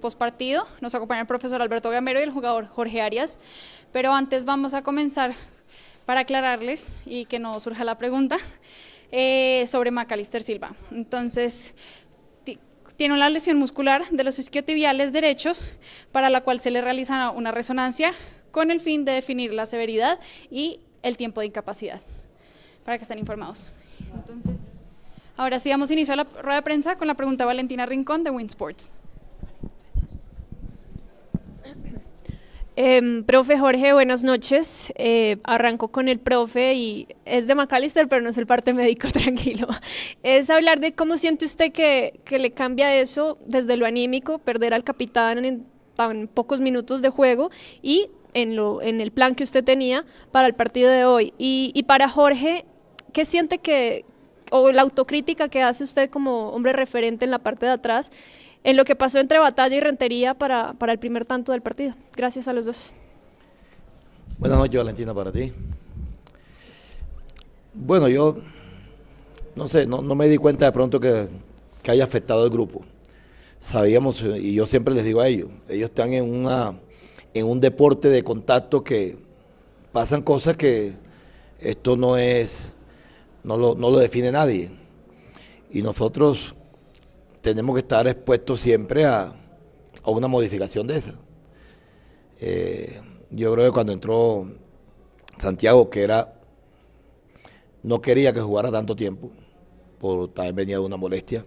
post partido. Nos acompaña el profesor Alberto Gamero y el jugador Jorge Arias. Pero antes vamos a comenzar para aclararles y que no surja la pregunta eh, sobre Macalister Silva. Entonces, tiene una lesión muscular de los isquiotibiales derechos, para la cual se le realiza una resonancia con el fin de definir la severidad y el tiempo de incapacidad, para que estén informados. ahora sí damos inicio a la rueda de prensa con la pregunta Valentina Rincón de Winsports. Em, profe Jorge, buenas noches. Eh, arranco con el profe y es de McAllister, pero no es el parte médico, tranquilo. Es hablar de cómo siente usted que, le cambia eso desde lo anímico, perder al capitán en tan pocos minutos de juego y en, lo, en el plan que usted tenía para el partido de hoy. Y, y para Jorge, ¿qué siente que, o la autocrítica que hace usted como hombre referente en la parte de atrás, en lo que pasó entre Batalla y Rentería para, el primer tanto del partido. Gracias a los dos. Buenas noches, Valentina, para ti. Bueno, yo no sé, no, me di cuenta de pronto que, haya afectado al grupo. Sabíamos, eh, y yo siempre les digo a ellos, ellos están en, una, en un deporte de contacto que pasan cosas que esto no es, no lo, no lo define nadie. Y nosotros tenemos que estar expuestos siempre a, a una modificación de esa. Eh, yo creo que cuando entró Santiago, que era, no quería que jugara tanto tiempo, por también venía de una molestia,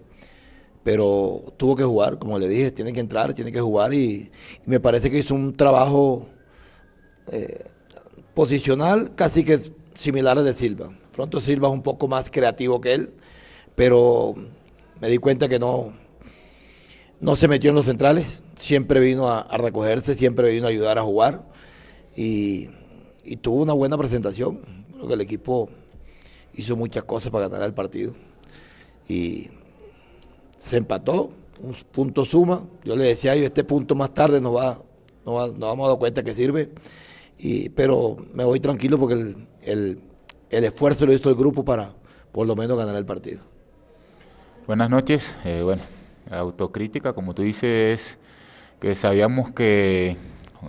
pero tuvo que jugar, como le dije, tiene que entrar, tiene que jugar y, me parece que hizo un trabajo eh, posicional casi que similar al de Silva. Pronto Silva es un poco más creativo que él, pero me di cuenta que no, no se metió en los centrales, siempre vino a, recogerse, siempre vino a ayudar a jugar y, tuvo una buena presentación. Creo que el equipo hizo muchas cosas para ganar el partido y se empató, un punto suma. Yo le decía yo, este punto más tarde nos, va, nos, vamos a dar cuenta que sirve, y, pero me voy tranquilo porque el, el esfuerzo lo hizo el grupo para por lo menos ganar el partido. Buenas noches. Eh, bueno, autocrítica, como tú dices, que sabíamos que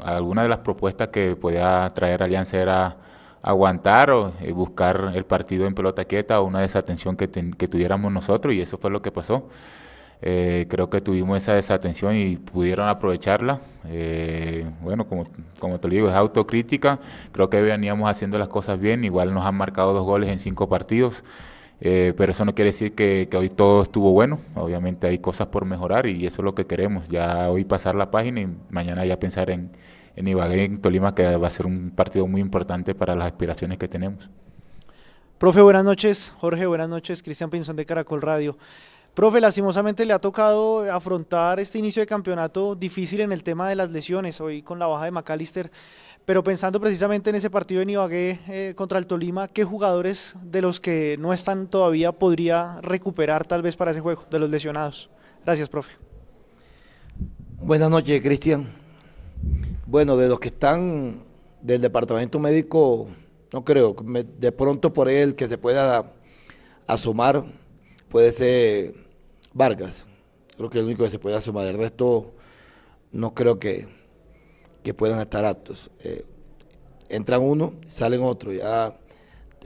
alguna de las propuestas que podía traer Alianza era aguantar o eh, buscar el partido en pelota quieta o una desatención que, tuviéramos nosotros y eso fue lo que pasó. Eh, creo que tuvimos esa desatención y pudieron aprovecharla. bueno, como, como te digo, es autocrítica. Creo que veníamos haciendo las cosas bien. Igual nos han marcado dos goles en cinco partidos. Eh, pero eso no quiere decir que, hoy todo estuvo bueno. Obviamente hay cosas por mejorar y eso es lo que queremos. Ya hoy pasar la página y mañana ya pensar en, en Ibagué, en Tolima, que va a ser un partido muy importante para las aspiraciones que tenemos. Profe, buenas noches. Jorge, buenas noches. Cristian Pinzón de Caracol Radio. Profe, lastimosamente le ha tocado afrontar este inicio de campeonato difícil en el tema de las lesiones. Hoy con la baja de McAllister pero pensando precisamente en ese partido de Ibagué eh, contra el Tolima, ¿qué jugadores de los que no están todavía podría recuperar tal vez para ese juego, de los lesionados? Gracias, profe. Buenas noches, Cristian. Bueno, de los que están del departamento médico, no creo. de pronto por él que se pueda asomar puede ser Vargas. Creo que el único que se puede asomar. El resto no creo que que puedan estar aptos. Eh, entran uno, salen otro. Ya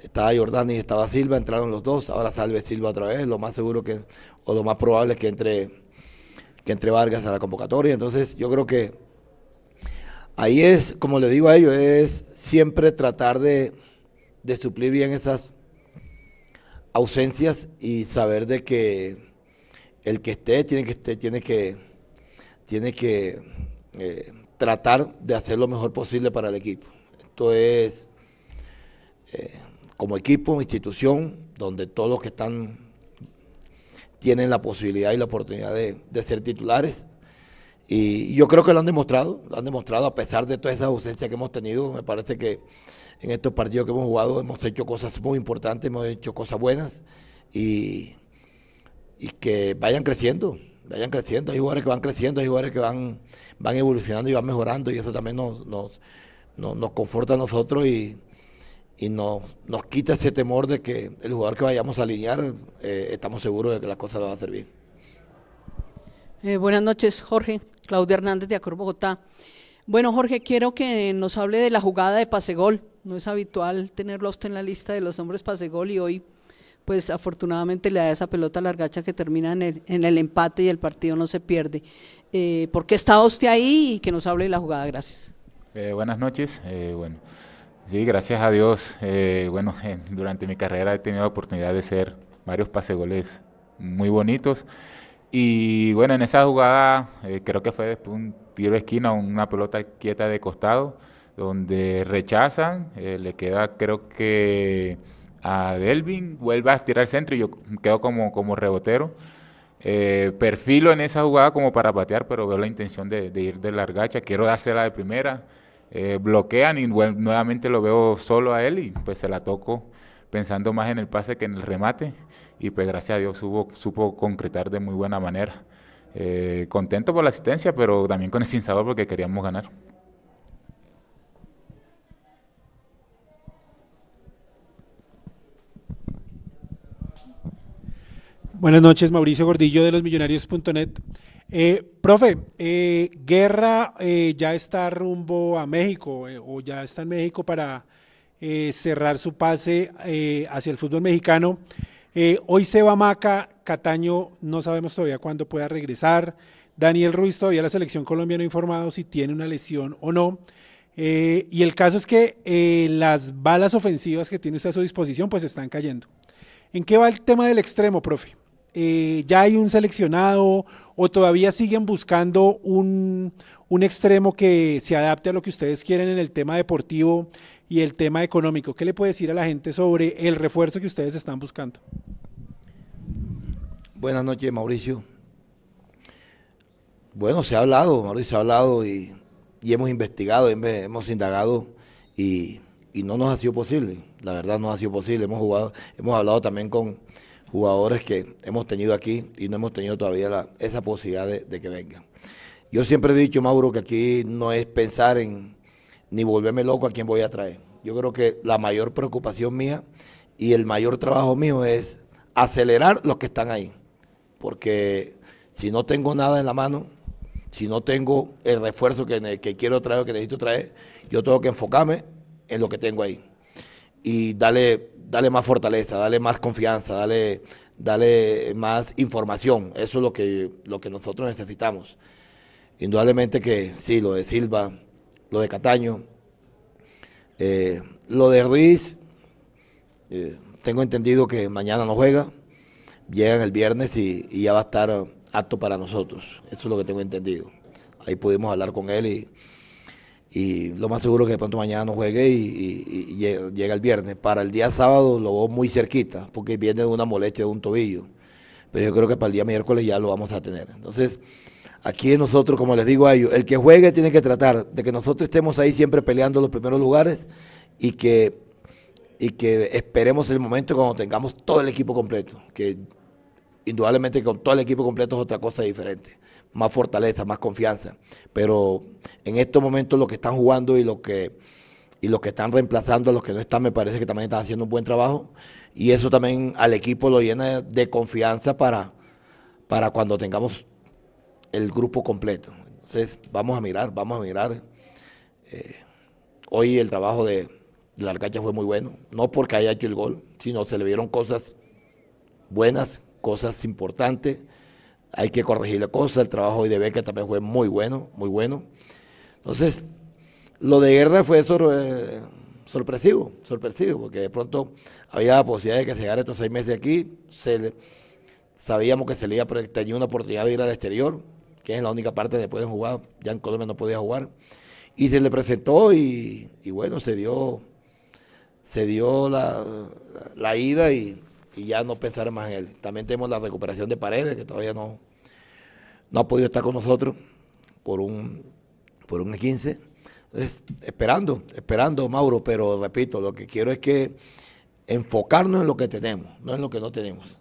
estaba Jordani y estaba Silva, entraron los dos, ahora salve Silva otra vez, lo más seguro que, o lo más probable es que entre, que entre Vargas a la convocatoria. Entonces yo creo que ahí es, como le digo a ellos, es siempre tratar de, de suplir bien esas ausencias y saber de que el que esté tiene que tiene que, tiene que eh, tratar de hacer lo mejor posible para el equipo. Esto es eh, como equipo, institución, donde todos los que están tienen la posibilidad y la oportunidad de, ser titulares. Y, yo creo que lo han demostrado, lo han demostrado a pesar de toda esa ausencia que hemos tenido. Me parece que en estos partidos que hemos jugado hemos hecho cosas muy importantes, hemos hecho cosas buenas y que vayan creciendo vayan creciendo. Hay jugadores que van creciendo, hay jugadores que van, van evolucionando y van mejorando y eso también nos, conforta a nosotros y, y nos, nos quita ese temor de que el jugador que vayamos a alinear, eh, estamos seguros de que las cosas va a servir. Eh, buenas noches, Jorge. Claudia Hernández de Acor Bogotá. Bueno, Jorge, quiero que nos hable de la jugada de pasegol. No es habitual tenerlo usted en la lista de los hombres pasegol y hoy pues afortunadamente le da esa pelota largacha que termina en el, en el empate y el partido no se pierde. Eh, ¿Por qué está usted ahí y que nos hable la jugada? Gracias. Eh, buenas noches. Eh, bueno, sí, gracias a Dios. bueno, durante mi carrera he tenido la oportunidad de ser varios pasegoles muy bonitos. Y bueno, en esa jugada creo que fue después un tiro de esquina, una pelota quieta de costado, donde rechazan, le queda creo que a Delvin, vuelve a tirar el centro y yo quedo como, como rebotero. Eh, perfilo en esa jugada como para patear, pero veo la intención de, ir de largacha, quiero dársela de primera. Eh, bloquean y nuevamente lo veo solo a él y pues se la toco pensando más en el pase que en el remate y pues gracias a Dios supo, concretar de muy buena manera. Eh, contento por la asistencia, pero también con el sin porque queríamos ganar. Buenas noches, Mauricio Gordillo de los Millonarios.net. Eh, profe, eh, Guerra eh, ya está rumbo a México eh, o ya está en México para cerrar su pase hacia el fútbol mexicano. hoy se va Maca, Cataño no sabemos todavía cuándo pueda regresar. Daniel Ruiz todavía la selección colombiana ha informado si tiene una lesión o no. y el caso es que las balas ofensivas que tiene usted a su disposición pues están cayendo. ¿En qué va el tema del extremo, profe? Eh, ya hay un seleccionado o todavía siguen buscando un, extremo que se adapte a lo que ustedes quieren en el tema deportivo y el tema económico. ¿Qué le puede decir a la gente sobre el refuerzo que ustedes están buscando? Buenas noches, Mauricio. Bueno, se ha hablado, Mauricio, se ha hablado y, hemos investigado, hemos indagado y, y, no nos ha sido posible. La verdad, no ha sido posible. Hemos jugado, hemos hablado también con, jugadores que hemos tenido aquí y no hemos tenido todavía esa posibilidad de, que vengan. Yo siempre he dicho, Mauro, que aquí no es pensar en ni volverme loco a quién voy a traer. Yo creo que la mayor preocupación mía y el mayor trabajo mío es acelerar los que están ahí. Porque si no tengo nada en la mano, si no tengo el refuerzo que, que quiero traer o que necesito traer, yo tengo que enfocarme en lo que tengo ahí. Y darle dale más fortaleza, dale más confianza, dale, más información. Eso es lo que, lo que nosotros necesitamos. Indudablemente que sí, lo de Silva, lo de Cataño, eh, lo de Ruiz, eh, tengo entendido que mañana no juega, llegan el viernes y, y ya va a estar apto para nosotros. Eso es lo que tengo entendido. Ahí pudimos hablar con él y y lo más seguro es que de pronto mañana no juegue y, llega el viernes. Para el día sábado lo veo muy cerquita, porque viene de una molestia de un tobillo. Pero yo creo que para el día miércoles ya lo vamos a tener. Entonces, aquí nosotros, como les digo a ellos, el que juegue tiene que tratar de que nosotros estemos ahí siempre peleando los primeros lugares y que, y que esperemos el momento cuando tengamos todo el equipo completo. Que indudablemente con todo el equipo completo es otra cosa diferente más fortaleza, más confianza. Pero en estos momentos lo que están jugando y lo que y los que están reemplazando a los que no están, me parece que también están haciendo un buen trabajo. Y eso también al equipo lo llena de confianza para, para cuando tengamos el grupo completo. Entonces, vamos a mirar, vamos a mirar. Eh, hoy el trabajo de, la Arcacha fue muy bueno, no porque haya hecho el gol, sino se le vieron cosas buenas, cosas importantes hay que corregir la cosa. El trabajo hoy de que también fue muy bueno, muy bueno. Entonces, lo de Guerra fue eh, sorpresivo, sorpresivo, porque de pronto había la posibilidad de que se llegara estos seis meses aquí. Se sabíamos que se le tenía una oportunidad de ir al exterior, que es la única parte donde pueden jugar. Ya en Colombia no podía jugar. Y se le presentó y, bueno, se dio, se dio la ida y y ya no pensar más en él. También tenemos la recuperación de Paredes, que todavía no, no ha podido estar con nosotros por un, por un 15. Entonces, esperando, esperando, Mauro, pero repito, lo que quiero es que enfocarnos en lo que tenemos, no en lo que no tenemos.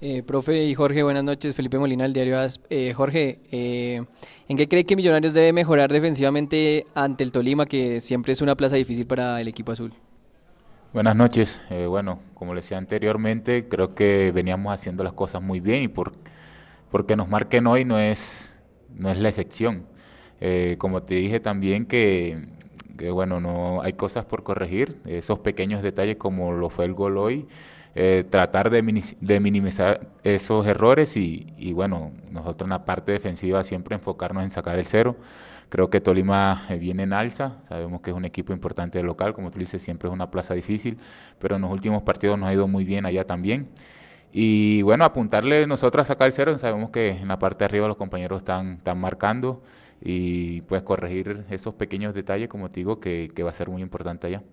Eh, profe y Jorge, buenas noches. Felipe Molina, el diario AS. Eh, Jorge, eh, ¿en qué cree que Millonarios debe mejorar defensivamente ante el Tolima, que siempre es una plaza difícil para el equipo azul? Buenas noches. Eh, bueno, como les decía anteriormente, creo que veníamos haciendo las cosas muy bien y por, porque nos marquen hoy no es, no es la excepción. Eh, como te dije también que, bueno, no hay cosas por corregir, esos pequeños detalles como lo fue el gol hoy, eh, tratar de, de, minimizar esos errores y, y bueno, nosotros en la parte defensiva siempre enfocarnos en sacar el cero. Creo que Tolima eh, viene en alza, sabemos que es un equipo importante del local, como tú dices, siempre es una plaza difícil, pero en los últimos partidos nos ha ido muy bien allá también. Y bueno, apuntarle nosotros a sacar el cero, sabemos que en la parte de arriba los compañeros están, están marcando y pues corregir esos pequeños detalles, como te digo, que, que va a ser muy importante allá.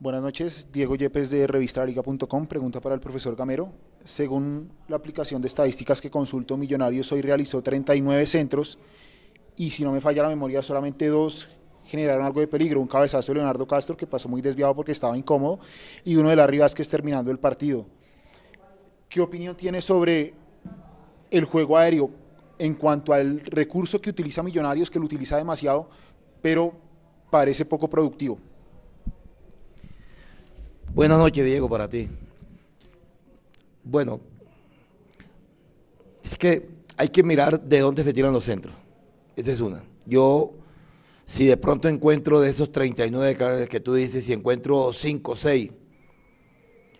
Buenas noches, Diego Yepes de revistaliga.com. Pregunta para el profesor Gamero. Según la aplicación de estadísticas que consultó Millonarios, hoy realizó 39 centros y si no me falla la memoria, solamente dos generaron algo de peligro, un cabezazo de Leonardo Castro que pasó muy desviado porque estaba incómodo y uno de las Rivas que es terminando el partido. ¿Qué opinión tiene sobre el juego aéreo en cuanto al recurso que utiliza Millonarios, que lo utiliza demasiado, pero parece poco productivo? Buenas noches, Diego, para ti. Bueno, es que hay que mirar de dónde se tiran los centros. Esa es una. Yo, si de pronto encuentro de esos 39 que tú dices, si encuentro 5 o 6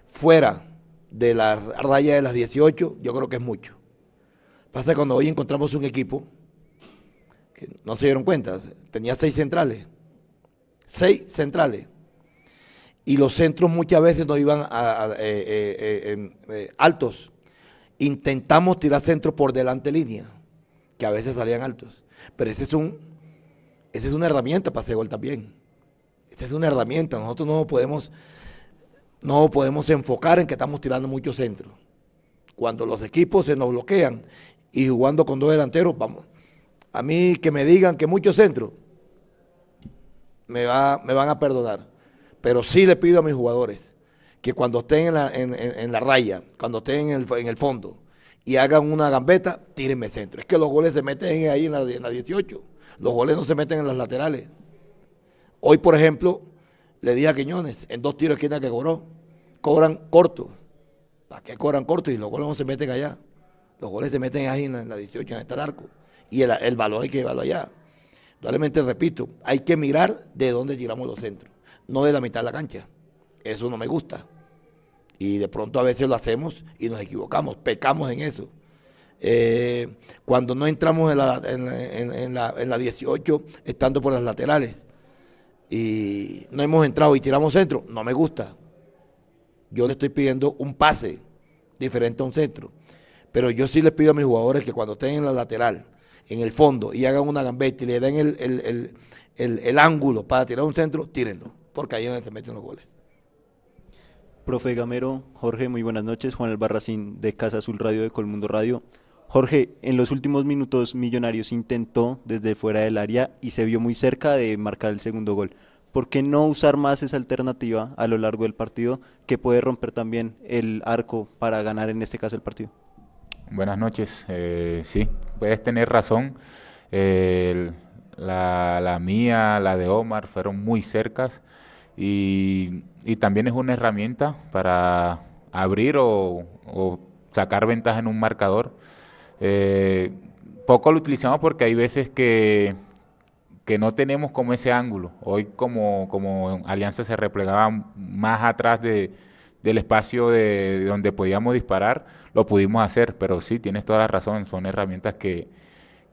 fuera de la raya de las 18, yo creo que es mucho. Pasa cuando hoy encontramos un equipo que no se dieron cuenta, tenía seis centrales. Seis centrales. Y los centros muchas veces no iban eh, eh, eh, altos. Intentamos tirar centros por delante línea que a veces salían altos. Pero ese es un, esa es una herramienta para hacer gol también. Esa es una herramienta. Nosotros no podemos, no podemos enfocar en que estamos tirando muchos centros. Cuando los equipos se nos bloquean y jugando con dos delanteros, vamos. A mí que me digan que muchos centros me, va, me van a perdonar. Pero sí le pido a mis jugadores que cuando estén en la, raya, cuando estén en el, en el fondo, y hagan una gambeta, tírenme centro. Es que los goles se meten ahí en la, 18. Los goles no se meten en las laterales. Hoy, por ejemplo, le di a Quiñones, en dos tiros que esquina que cobró, cobran corto. ¿Para qué cobran corto? Y los goles no se meten allá. Los goles se meten ahí en la, 18, en este arco. Y el, el balón hay que llevarlo allá. Realmente, repito, hay que mirar de dónde tiramos los centros, no de la mitad de la cancha. Eso no me gusta. Y de pronto a veces lo hacemos y nos equivocamos, pecamos en eso. Eh, cuando no entramos en la, en, la, en la 18, estando por las laterales, y no hemos entrado y tiramos centro, no me gusta. Yo le estoy pidiendo un pase diferente a un centro. Pero yo sí les pido a mis jugadores que cuando estén en la lateral, en el fondo, y hagan una gambeta y le den el, el ángulo para tirar un centro, tírenlo, porque ahí es donde se meten los goles. Profe Gamero, Jorge, muy buenas noches. Juan Albarracín de Casa Azul Radio de Colmundo Radio. Jorge, en los últimos minutos Millonarios intentó desde fuera del área y se vio muy cerca de marcar el segundo gol. ¿Por qué no usar más esa alternativa a lo largo del partido que puede romper también el arco para ganar en este caso el partido? Buenas noches. Eh, sí, puedes tener razón. Eh, la, la, mía, la de Omar fueron muy cercas y, también es una herramienta para abrir o, sacar ventaja en un marcador. Eh, poco lo utilizamos porque hay veces que, que no tenemos como ese ángulo. Hoy como, Alianza se replegaba más atrás de, del espacio de, donde podíamos disparar, lo pudimos hacer, pero sí, tienes toda la razón, son herramientas que,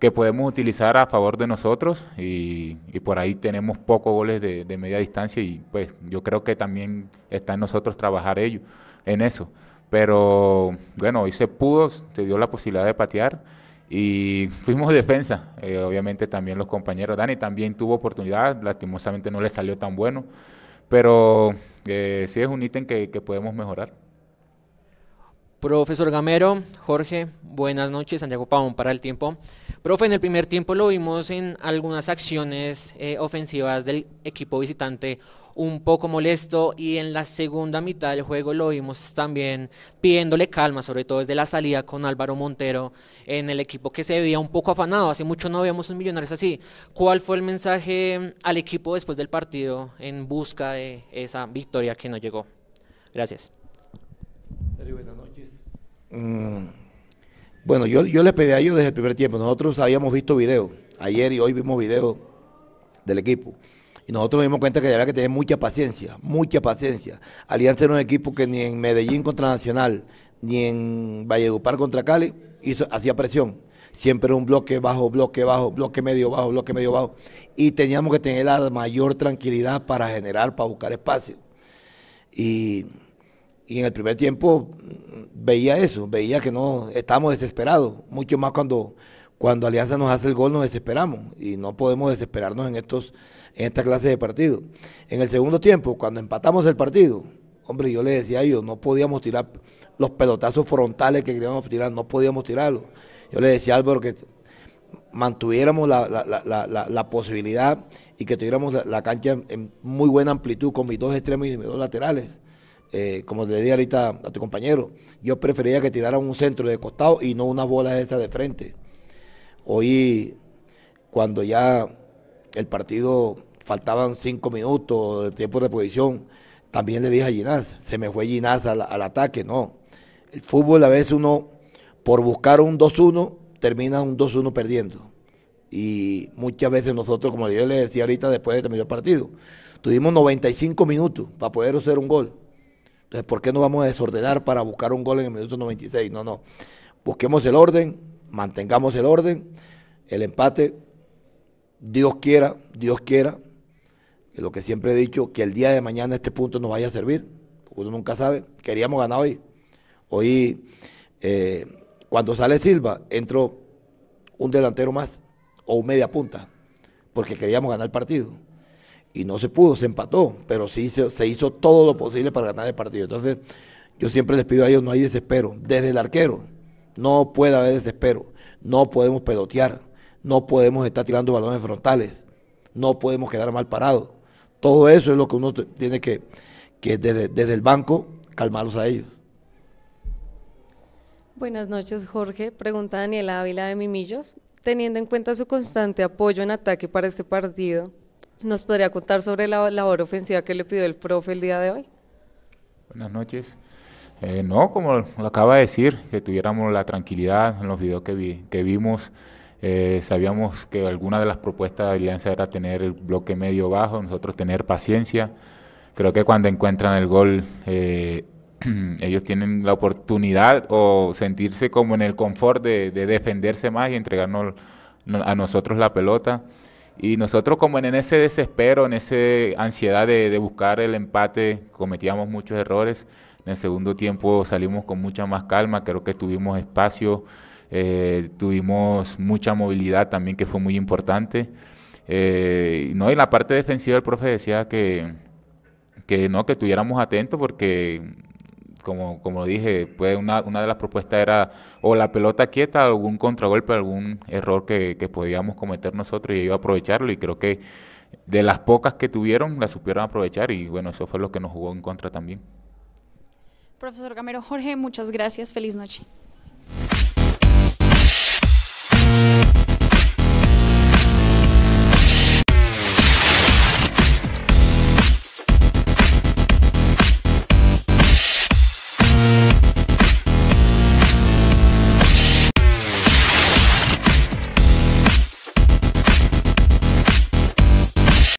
que podemos utilizar a favor de nosotros y, y por ahí tenemos pocos goles de, media distancia y pues yo creo que también está en nosotros trabajar ellos en eso. Pero bueno, hoy se pudo, se dio la posibilidad de patear y fuimos defensa. Eh, obviamente también los compañeros, Dani también tuvo oportunidad, lastimosamente no le salió tan bueno, pero eh, sí es un ítem que podemos mejorar. Profesor Gamero, Jorge, buenas noches, Santiago Pabón para el tiempo. Profe, en el primer tiempo lo vimos en algunas acciones eh, ofensivas del equipo visitante un poco molesto y en la segunda mitad del juego lo vimos también pidiéndole calma, sobre todo desde la salida con Álvaro Montero en el equipo que se veía un poco afanado, hace mucho no veíamos un Millonarios así. ¿Cuál fue el mensaje mm, al equipo después del partido en busca de esa victoria que no llegó? Gracias. Mm, bueno, yo, yo les pedí a ellos desde el primer tiempo. Nosotros habíamos visto videos. Ayer y hoy vimos videos del equipo. Y nosotros nos dimos cuenta que había que tener mucha paciencia, mucha paciencia. Alianza era un equipo que ni en Medellín contra Nacional, ni en Valledupar contra Cali, hizo, hacía presión. Siempre un bloque bajo, bloque bajo, bloque medio bajo, bloque medio bajo. Y teníamos que tener la mayor tranquilidad para generar, para buscar espacio. Y y en el primer tiempo mm, veía eso, veía que no estábamos desesperados, mucho más cuando, cuando Alianza nos hace el gol nos desesperamos y no podemos desesperarnos en, estos, en esta clase de partido. En el segundo tiempo, cuando empatamos el partido, hombre, yo le decía a ellos, no podíamos tirar los pelotazos frontales que queríamos tirar, no podíamos tirarlos. Yo le decía a Álvaro que mantuviéramos la, la, posibilidad y que tuviéramos la, cancha en muy buena amplitud con mis dos extremos y mis dos laterales. Eh, como le dije ahorita a tu compañero, yo prefería que tiraran un centro de costado y no unas bolas esa de frente. Hoy, cuando ya el partido faltaban cinco minutos de tiempo de posición, también le dije a Ginás, se me fue Ginás al, al ataque, no. El fútbol a veces uno, por buscar un 2-1, termina un 2-1 perdiendo. Y muchas veces nosotros, como yo le decía ahorita después de terminar el partido, tuvimos 95 minutos para poder hacer un gol entonces, ¿por qué no vamos a desordenar para buscar un gol en el minuto 96? No, no. Busquemos el orden, mantengamos el orden, el empate, Dios quiera, Dios quiera, lo que siempre he dicho, que el día de mañana este punto nos vaya a servir, uno nunca sabe, queríamos ganar hoy. Hoy, eh, cuando sale Silva, entró un delantero más o un media punta, porque queríamos ganar el partido y no se pudo, se empató, pero sí se, hizo todo lo posible para ganar el partido. Entonces, yo siempre les pido a ellos, no hay desespero, desde el arquero, no puede haber desespero, no podemos pelotear, no podemos estar tirando balones frontales, no podemos quedar mal parados. Todo eso es lo que uno tiene que, que desde, desde el banco, calmarlos a ellos. Buenas noches, Jorge. Pregunta Daniela Ávila de Mimillos. Teniendo en cuenta su constante apoyo en ataque para este partido, ¿Nos podría contar sobre la labor ofensiva que le pidió el profe el día de hoy? Buenas noches. Eh, no, como lo acaba de decir, que tuviéramos la tranquilidad en los videos que, vimos. Eh, sabíamos que alguna de las propuestas de Alianza era tener el bloque medio bajo, nosotros tener paciencia. Creo que cuando encuentran el gol, eh, ellos tienen la oportunidad o sentirse como en el confort de, de defenderse más y entregarnos a nosotros la pelota. Y nosotros como en ese desespero, en esa ansiedad de, buscar el empate, cometíamos muchos errores. En el segundo tiempo salimos con mucha más calma, creo que tuvimos espacio, eh, tuvimos mucha movilidad también que fue muy importante. Eh, no, y en la parte defensiva el profe decía que, que no, que estuviéramos atentos porque como, como dije, pues una, de las propuestas era o la pelota quieta, o algún contragolpe, algún error que, podíamos cometer nosotros y yo aprovecharlo y creo que de las pocas que tuvieron la supieron aprovechar y bueno, eso fue lo que nos jugó en contra también. Profesor Camero, Jorge, muchas gracias, feliz noche.